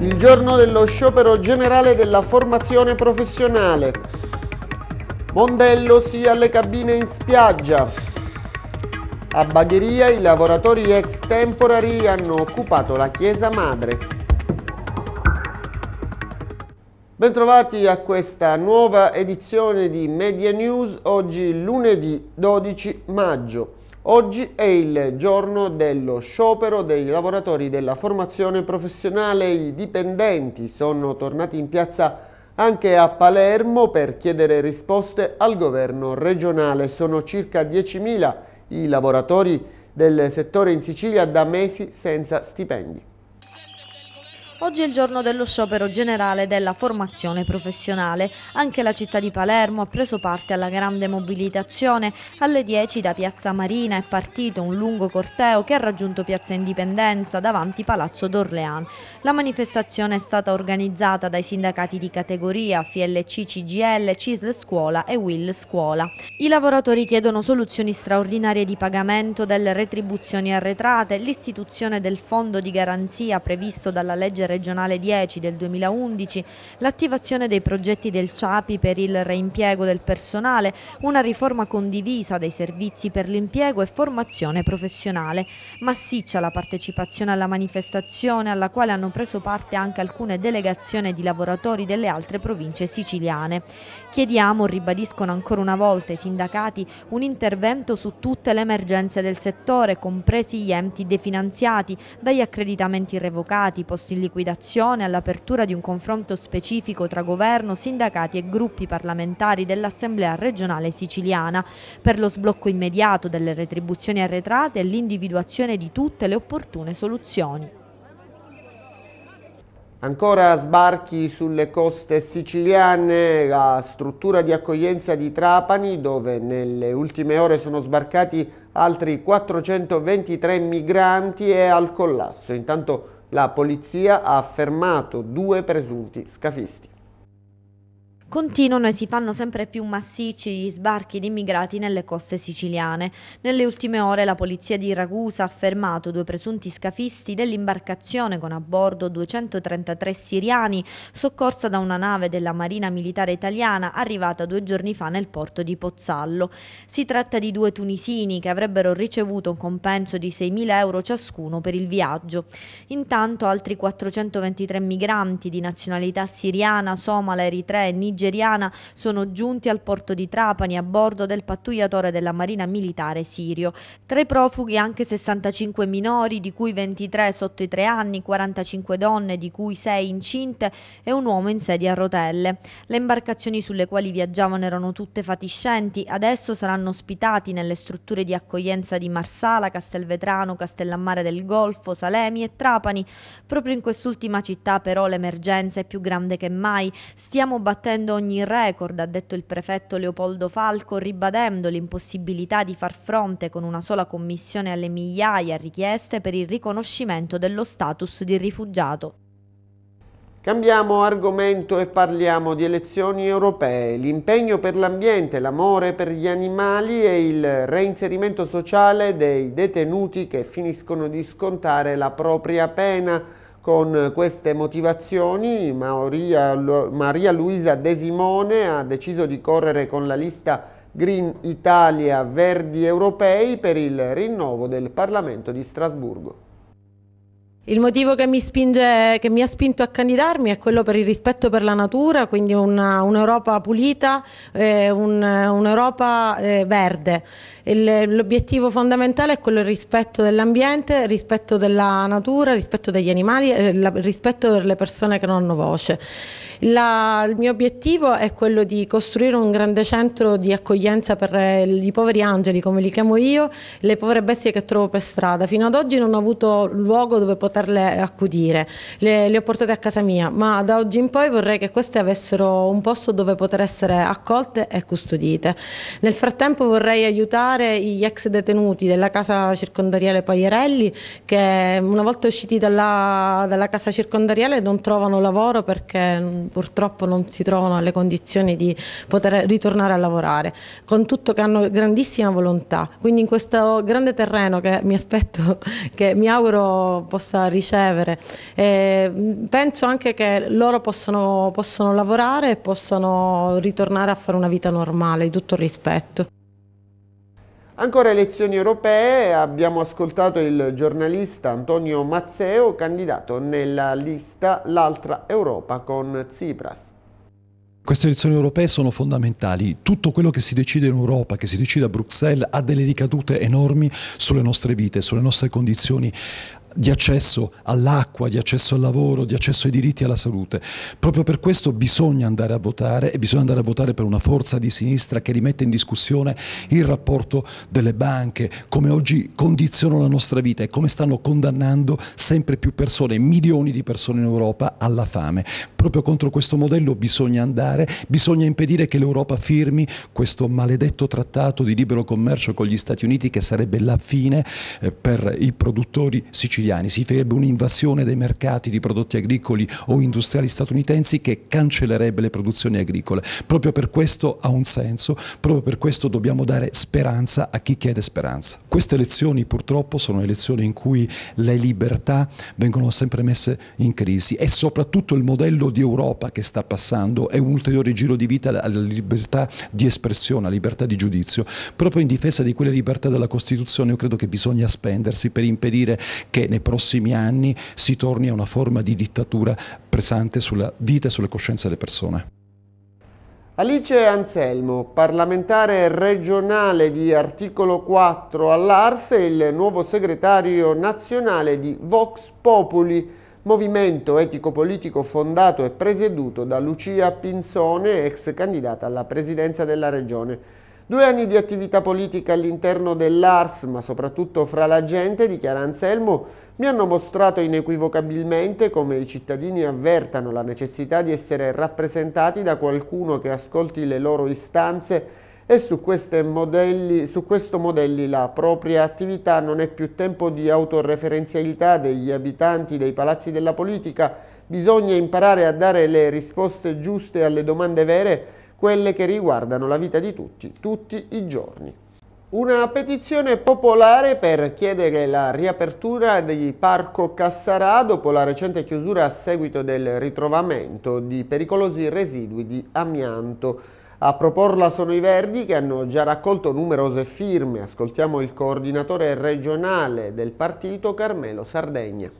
Il giorno dello sciopero generale della formazione professionale. Mondello sì alle cabine in spiaggia. A Bagheria i lavoratori ex temporari hanno occupato la chiesa madre. Bentrovati a questa nuova edizione di Media News, oggi lunedì 12 maggio. Oggi è il giorno dello sciopero dei lavoratori della formazione professionale, i dipendenti sono tornati in piazza anche a Palermo per chiedere risposte al governo regionale. Sono circa 10.000 i lavoratori del settore in Sicilia da mesi senza stipendi. Oggi è il giorno dello sciopero generale della formazione professionale. Anche la città di Palermo ha preso parte alla grande mobilitazione. Alle 10 da Piazza Marina è partito un lungo corteo che ha raggiunto Piazza Indipendenza davanti Palazzo d'Orlean. La manifestazione è stata organizzata dai sindacati di categoria FLC CGL, CISL Scuola e WIL Scuola. I lavoratori chiedono soluzioni straordinarie di pagamento delle retribuzioni arretrate, l'istituzione del fondo di garanzia previsto dalla legge regionale regionale 10 del 2011, l'attivazione dei progetti del CIAPI per il reimpiego del personale, una riforma condivisa dei servizi per l'impiego e formazione professionale. Massiccia la partecipazione alla manifestazione alla quale hanno preso parte anche alcune delegazioni di lavoratori delle altre province siciliane. Chiediamo, ribadiscono ancora una volta i sindacati, un intervento su tutte le emergenze del settore, compresi gli enti definanziati, dagli accreditamenti revocati, posti in liquidazione liquidazione all'apertura di un confronto specifico tra governo, sindacati e gruppi parlamentari dell'Assemblea regionale siciliana per lo sblocco immediato delle retribuzioni arretrate e l'individuazione di tutte le opportune soluzioni. Ancora sbarchi sulle coste siciliane, la struttura di accoglienza di Trapani dove nelle ultime ore sono sbarcati altri 423 migranti è al collasso. Intanto la polizia ha affermato due presunti scafisti continuano e si fanno sempre più massicci gli sbarchi di immigrati nelle coste siciliane. Nelle ultime ore la polizia di Ragusa ha fermato due presunti scafisti dell'imbarcazione con a bordo 233 siriani, soccorsa da una nave della Marina Militare Italiana arrivata due giorni fa nel porto di Pozzallo. Si tratta di due tunisini che avrebbero ricevuto un compenso di 6.000 euro ciascuno per il viaggio. Intanto altri 423 migranti di nazionalità siriana, somala, eritrea e nigeria nigeriana sono giunti al porto di Trapani a bordo del pattugliatore della Marina Militare Sirio. Tra i profughi anche 65 minori, di cui 23 sotto i 3 anni, 45 donne, di cui 6 incinte e un uomo in sedia a rotelle. Le imbarcazioni sulle quali viaggiavano erano tutte fatiscenti, adesso saranno ospitati nelle strutture di accoglienza di Marsala, Castelvetrano, Castellammare del Golfo, Salemi e Trapani. Proprio in quest'ultima città però l'emergenza è più grande che mai. Stiamo battendo ogni record, ha detto il prefetto Leopoldo Falco, ribadendo l'impossibilità di far fronte con una sola commissione alle migliaia richieste per il riconoscimento dello status di rifugiato. Cambiamo argomento e parliamo di elezioni europee. L'impegno per l'ambiente, l'amore per gli animali e il reinserimento sociale dei detenuti che finiscono di scontare la propria pena. Con queste motivazioni Maria, Maria Luisa De Simone ha deciso di correre con la lista Green Italia Verdi Europei per il rinnovo del Parlamento di Strasburgo. Il motivo che mi, spinge, che mi, ha spinto a candidarmi è quello per il rispetto per la natura, quindi un'Europa un pulita, eh, un'Europa un eh, verde. L'obiettivo fondamentale è quello del rispetto dell'ambiente, rispetto della natura, rispetto degli animali, eh, la, rispetto per persone che non hanno voce. La, il mio obiettivo è quello di costruire un grande centro di accoglienza per eh, i poveri angeli, come li chiamo io, le povere bestie che trovo per strada. Fino ad oggi non ho avuto luogo dove poter saperle accudire. Le, le, ho portate a casa mia, ma da oggi in poi vorrei che queste avessero un posto dove poter essere accolte e custodite. Nel frattempo vorrei aiutare gli ex detenuti della casa circondariale Paierelli che una volta usciti dalla, dalla casa circondariale non trovano lavoro perché mm, purtroppo non si trovano alle condizioni di poter ritornare a lavorare, con tutto che hanno grandissima volontà. Quindi in questo grande terreno che mi aspetto, che mi auguro possa ricevere. E penso anche che loro possano, possano lavorare e possano ritornare a fare una vita normale, di tutto rispetto. Ancora elezioni europee, abbiamo ascoltato il giornalista Antonio Mazzeo, candidato nella lista L'altra Europa con Tsipras. Queste elezioni europee sono fondamentali. Tutto quello che si decide in Europa, che si decide a Bruxelles, ha delle ricadute enormi sulle nostre vite, sulle nostre condizioni di accesso all'acqua, di accesso al lavoro, di accesso ai diritti e alla salute. Proprio per questo bisogna andare a votare e bisogna andare a votare per una forza di sinistra che rimette in discussione il rapporto delle banche, come oggi condizionano la nostra vita e come stanno condannando sempre più persone, milioni di persone in Europa alla fame. Proprio contro questo modello bisogna andare, bisogna impedire che l'Europa firmi questo maledetto trattato di libero commercio con gli Stati Uniti che sarebbe la fine eh, per i produttori siciliani siciliani, si farebbe un'invasione dei mercati di prodotti agricoli o industriali statunitensi che cancellerebbe le produzioni agricole. Proprio per questo ha un senso, proprio per questo dobbiamo dare speranza a chi chiede speranza. Queste elezioni purtroppo sono elezioni in cui le libertà vengono sempre messe in crisi e soprattutto il modello di Europa che sta passando è un ulteriore giro di vita alla libertà di espressione, alla libertà di giudizio. Proprio in difesa di quelle libertà della Costituzione io credo che bisogna spendersi per impedire che nei prossimi anni si torni a una forma di dittatura pesante sulla vita e sulle coscienze delle persone. Alice Anselmo, parlamentare regionale di articolo 4 all'Arse, il nuovo segretario nazionale di Vox Populi, movimento etico-politico fondato e presieduto da Lucia Pinzone, ex candidata alla presidenza della regione. Due anni di attività politica all'interno dell'ARS, ma soprattutto fra la gente, dichiara Anselmo, mi hanno mostrato inequivocabilmente come i cittadini avvertano la necessità di essere rappresentati da qualcuno che ascolti le loro istanze e su, modelli, su, questo modelli la propria attività non è più tempo di autoreferenzialità degli abitanti dei palazzi della politica, bisogna imparare a dare le risposte giuste alle domande vere quelle che riguardano la vita di tutti, tutti i giorni. Una petizione popolare per chiedere la riapertura di Parco Cassarà dopo la recente chiusura a seguito del ritrovamento di pericolosi residui di amianto. A proporla sono i Verdi che hanno già raccolto numerose firme. Ascoltiamo il coordinatore regionale del partito Carmelo Sardegna.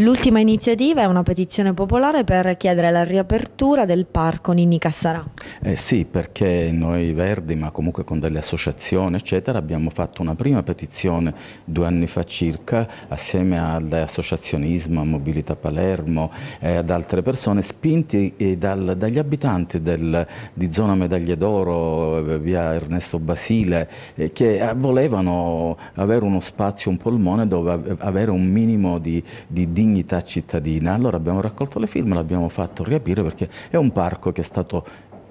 L'ultima iniziativa è una petizione popolare per chiedere la riapertura del parco Ninni Cassarà. Eh sì, perché noi Verdi, ma comunque con delle associazioni, eccetera, abbiamo fatto una prima petizione due anni fa circa, assieme all'associazionismo, a Mobilità Palermo e eh, ad altre persone, spinti eh, dal, dagli abitanti del, di zona Medaglie d'Oro, eh, via Ernesto Basile, eh, che eh, volevano avere uno spazio, un polmone dove avere un minimo di, di dignità cittadina. Allora abbiamo raccolto le firme, l'abbiamo fatto riaprire perché è un parco che è stato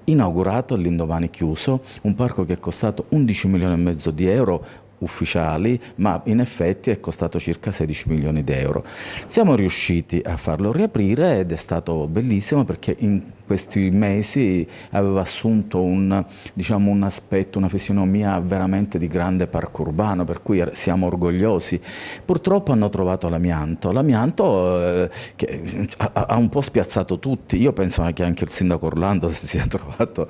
inaugurato all'indomani chiuso, un parco che è costato 11 milioni e mezzo di euro ufficiali, ma in effetti è costato circa 16 milioni di euro. Siamo riusciti a farlo riaprire ed è stato bellissimo perché in questi mesi aveva assunto un, diciamo, un aspetto, una fisionomia veramente di grande parco urbano, per cui er-, siamo orgogliosi. Purtroppo hanno trovato l'amianto, l'amianto eh, che eh, ha, ha, un po' spiazzato tutti, io penso che anche il sindaco Orlando si sia trovato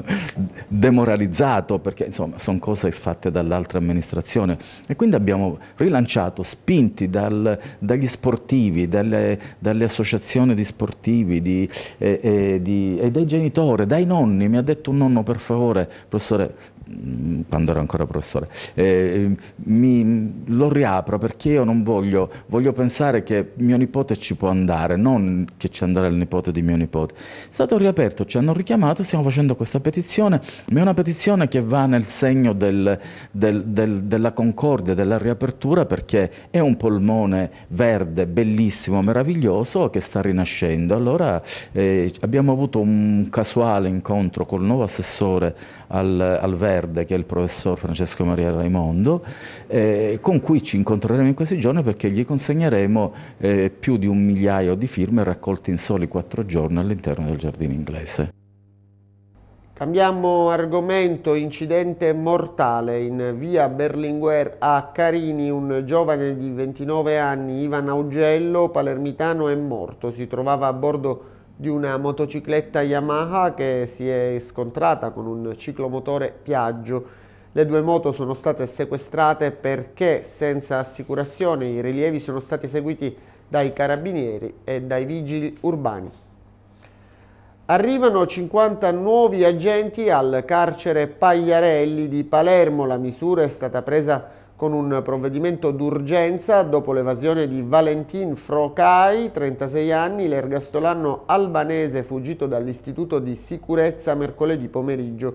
demoralizzato, perché insomma sono cose fatte dall'altra amministrazione e quindi abbiamo rilanciato, spinti dal, dagli sportivi, dalle, dalle, associazioni di sportivi, di, eh, eh, e, di, e dai genitori, dai nonni, mi ha detto un nonno per favore, professore Mm, quando ero ancora professore, eh, mi, lo riapro perché io non voglio, voglio pensare che mio nipote ci può andare, non che ci andrà il nipote di mio nipote. È stato riaperto, ci hanno richiamato, stiamo facendo questa petizione, ma è una petizione che va nel segno del, del, del, della concordia, della riapertura, perché è un polmone verde, bellissimo, meraviglioso, che sta rinascendo. Allora eh, abbiamo avuto un casuale incontro col nuovo assessore al, al verde, Verde, che è il professor Francesco Maria Raimondo, eh, con cui ci incontreremo in questi giorni perché gli consegneremo eh, più di un migliaio di firme raccolte in soli quattro giorni all'interno del giardino inglese. Cambiamo argomento, incidente mortale in via Berlinguer a Carini, un giovane di 29 anni, Ivan Augello, palermitano, è morto, si trovava a bordo di una motocicletta Yamaha che si è scontrata con un ciclomotore Piaggio. Le due moto sono state sequestrate perché senza assicurazione i rilievi sono stati eseguiti dai carabinieri e dai vigili urbani. Arrivano 50 nuovi agenti al carcere Pagliarelli di Palermo. La misura è stata presa con un provvedimento d'urgenza dopo l'evasione di Valentin Frocai, 36 anni, l'ergastolano albanese fuggito dall'istituto di sicurezza mercoledì pomeriggio.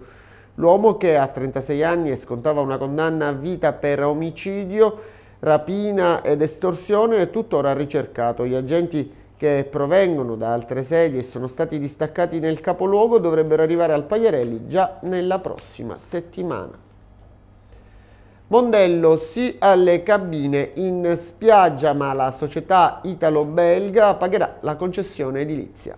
L'uomo che a 36 anni e scontava una condanna a vita per omicidio, rapina ed estorsione è tuttora ricercato. Gli agenti che provengono da altre sedi e sono stati distaccati nel capoluogo dovrebbero arrivare al Pagliarelli già nella prossima settimana. Mondello sì alle cabine in spiaggia, ma la società italo-belga pagherà la concessione edilizia.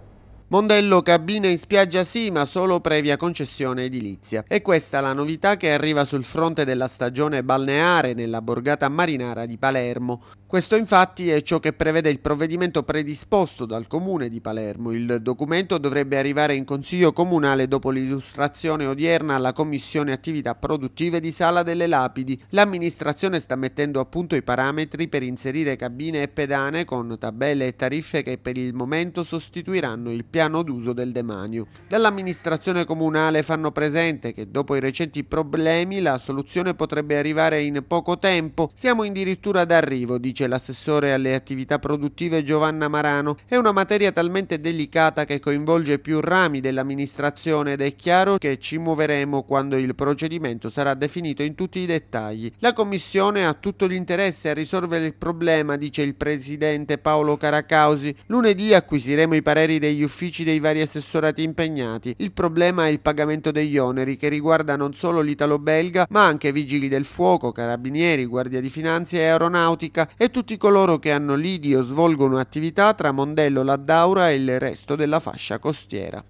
Mondello cabine in spiaggia sì, ma solo previa concessione edilizia. E questa la novità che arriva sul fronte della stagione balneare nella borgata marinara di Palermo. Questo infatti è ciò che prevede il provvedimento predisposto dal comune di Palermo. Il documento dovrebbe arrivare in consiglio comunale dopo l'illustrazione odierna alla commissione attività produttive di Sala delle Lapidi. L'amministrazione sta mettendo a punto i parametri per inserire cabine e pedane con tabelle e tariffe che per il momento sostituiranno il piano piano d'uso del demanio. Dall'amministrazione comunale fanno presente che dopo i recenti problemi la soluzione potrebbe arrivare in poco tempo. Siamo addirittura d'arrivo, dice l'assessore alle attività produttive Giovanna Marano. È una materia talmente delicata che coinvolge più rami dell'amministrazione ed è chiaro che ci muoveremo quando il procedimento sarà definito in tutti i dettagli. La Commissione ha tutto l'interesse a risolvere il problema, dice il presidente Paolo Caracausi. Lunedì acquisiremo i pareri degli uffici uffici dei vari assessorati impegnati. Il problema è il pagamento degli oneri che riguarda non solo l'italo-belga ma anche vigili del fuoco, carabinieri, guardia di finanza e aeronautica e tutti coloro che hanno lidi o svolgono attività tra Mondello, Laddaura e il resto della fascia costiera.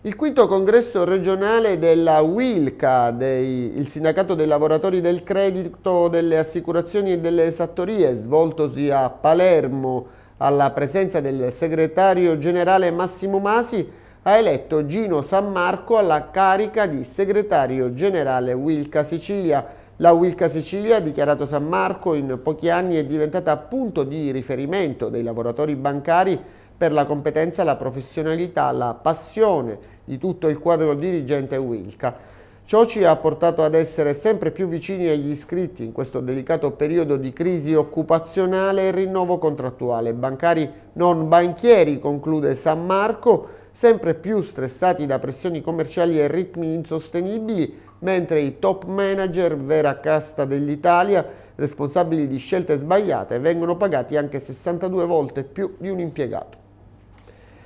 Il quinto congresso regionale della WILCA, dei, il sindacato dei lavoratori del credito, delle assicurazioni e delle esattorie, svoltosi a Palermo alla presenza del segretario generale Massimo Masi, ha eletto Gino San Marco alla carica di segretario generale Wilca Sicilia. La Wilca Sicilia, dichiarato San Marco, in pochi anni è diventata punto di riferimento dei lavoratori bancari per la competenza, la professionalità, la passione di tutto il quadro dirigente Wilca. Ciò ci ha portato ad essere sempre più vicini agli iscritti in questo delicato periodo di crisi occupazionale e rinnovo contrattuale. Bancari non banchieri, conclude San Marco, sempre più stressati da pressioni commerciali e ritmi insostenibili, mentre i top manager, vera casta dell'Italia, responsabili di scelte sbagliate, vengono pagati anche 62 volte più di un impiegato.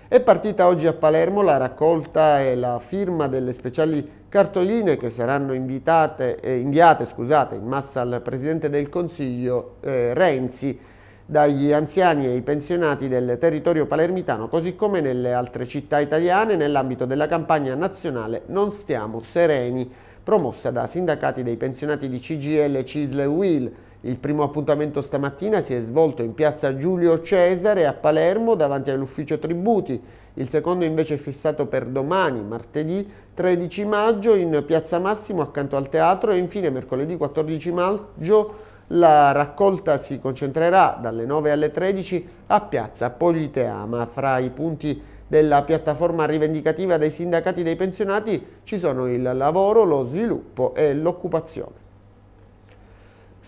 È partita oggi a Palermo la raccolta e la firma delle speciali cartoline che saranno invitate, eh, inviate scusate, in massa al Presidente del Consiglio eh, Renzi dagli anziani e i pensionati del territorio palermitano, così come nelle altre città italiane, nell'ambito della campagna nazionale Non stiamo sereni, promossa da sindacati dei pensionati di CGL, Cisle e Will. Il primo appuntamento stamattina si è svolto in piazza Giulio Cesare a Palermo davanti all'ufficio tributi, il secondo invece è fissato per domani, martedì 13 maggio in piazza Massimo accanto al teatro e infine mercoledì 14 maggio la raccolta si concentrerà dalle 9 alle 13 a piazza Politeama. Fra i punti della piattaforma rivendicativa dei sindacati dei pensionati ci sono il lavoro, lo sviluppo e l'occupazione.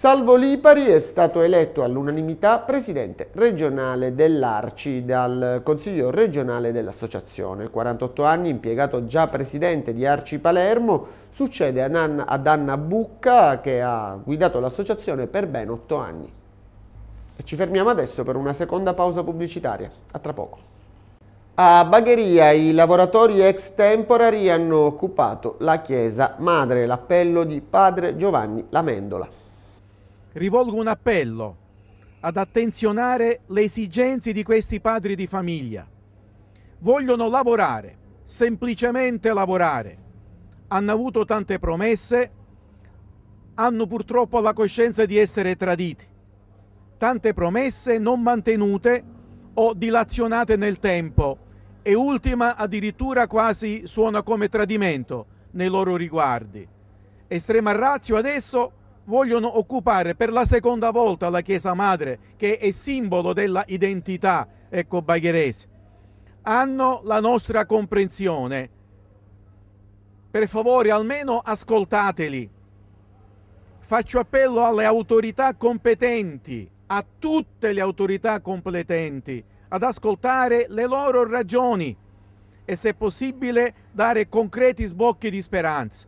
Salvo Lipari è stato eletto all'unanimità presidente regionale dell'Arci dal Consiglio regionale dell'associazione. 48 anni, impiegato già presidente di Arci Palermo, succede ad Anna Bucca che ha guidato l'associazione per ben 8 anni. E ci fermiamo adesso per una seconda pausa pubblicitaria. A tra poco. A Bagheria i lavoratori ex temporari hanno occupato la chiesa madre, l'appello di padre Giovanni Lamendola rivolgo un appello ad attenzionare le esigenze di questi padri di famiglia. Vogliono lavorare, semplicemente lavorare. Hanno avuto tante promesse, hanno purtroppo la coscienza di essere traditi. Tante promesse non mantenute o dilazionate nel tempo e ultima addirittura quasi suona come tradimento nei loro riguardi. Estrema Razio adesso vogliono occupare per la seconda volta la Chiesa Madre, che è simbolo della identità ecco, bagherese. Hanno la nostra comprensione. Per favore, almeno ascoltateli. Faccio appello alle autorità competenti, a tutte le autorità competenti, ad ascoltare le loro ragioni e se possibile dare concreti sbocchi di speranza.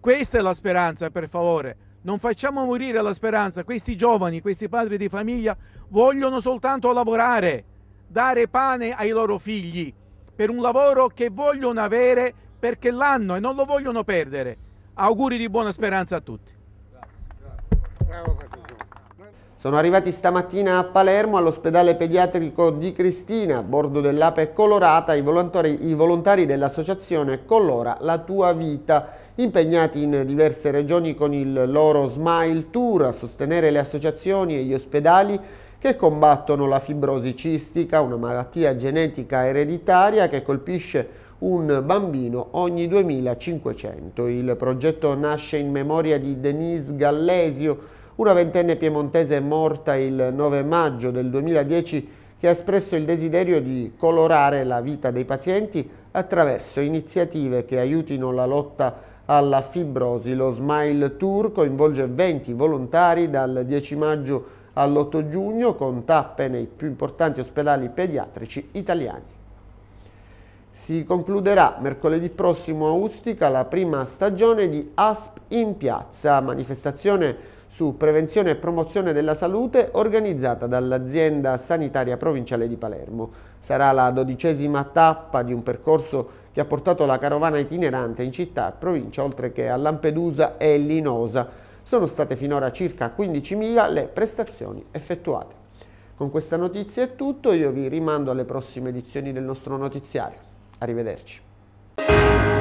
Questa è la speranza, per favore, non facciamo morire la speranza. Questi giovani, questi padri di famiglia vogliono soltanto lavorare, dare pane ai loro figli per un lavoro che vogliono avere perché l'hanno e non lo vogliono perdere. Auguri di buona speranza a tutti. Sono arrivati stamattina a Palermo all'ospedale pediatrico di Cristina, a bordo dell'Ape Colorata, i volontari, volontari dell'associazione Collora La Tua Vita impegnati in diverse regioni con il loro Smile Tour a sostenere le associazioni e gli ospedali che combattono la fibrosi cistica, una malattia genetica ereditaria che colpisce un bambino ogni 2500. Il progetto nasce in memoria di Denise Gallesio, una ventenne piemontese morta il 9 maggio del 2010 che ha espresso il desiderio di colorare la vita dei pazienti attraverso iniziative che aiutino la lotta alla fibrosi. Lo Smile Tour coinvolge 20 volontari dal 10 maggio all'8 giugno con tappe nei più importanti ospedali pediatrici italiani. Si concluderà mercoledì prossimo a Ustica la prima stagione di ASP in piazza, manifestazione su prevenzione e promozione della salute organizzata dall'azienda sanitaria provinciale di Palermo. Sarà la dodicesima tappa di un percorso che ha portato la carovana itinerante in città e provincia, oltre che a Lampedusa e Linosa. Sono state finora circa 15.000 le prestazioni effettuate. Con questa notizia è tutto, io vi rimando alle prossime edizioni del nostro notiziario. Arrivederci.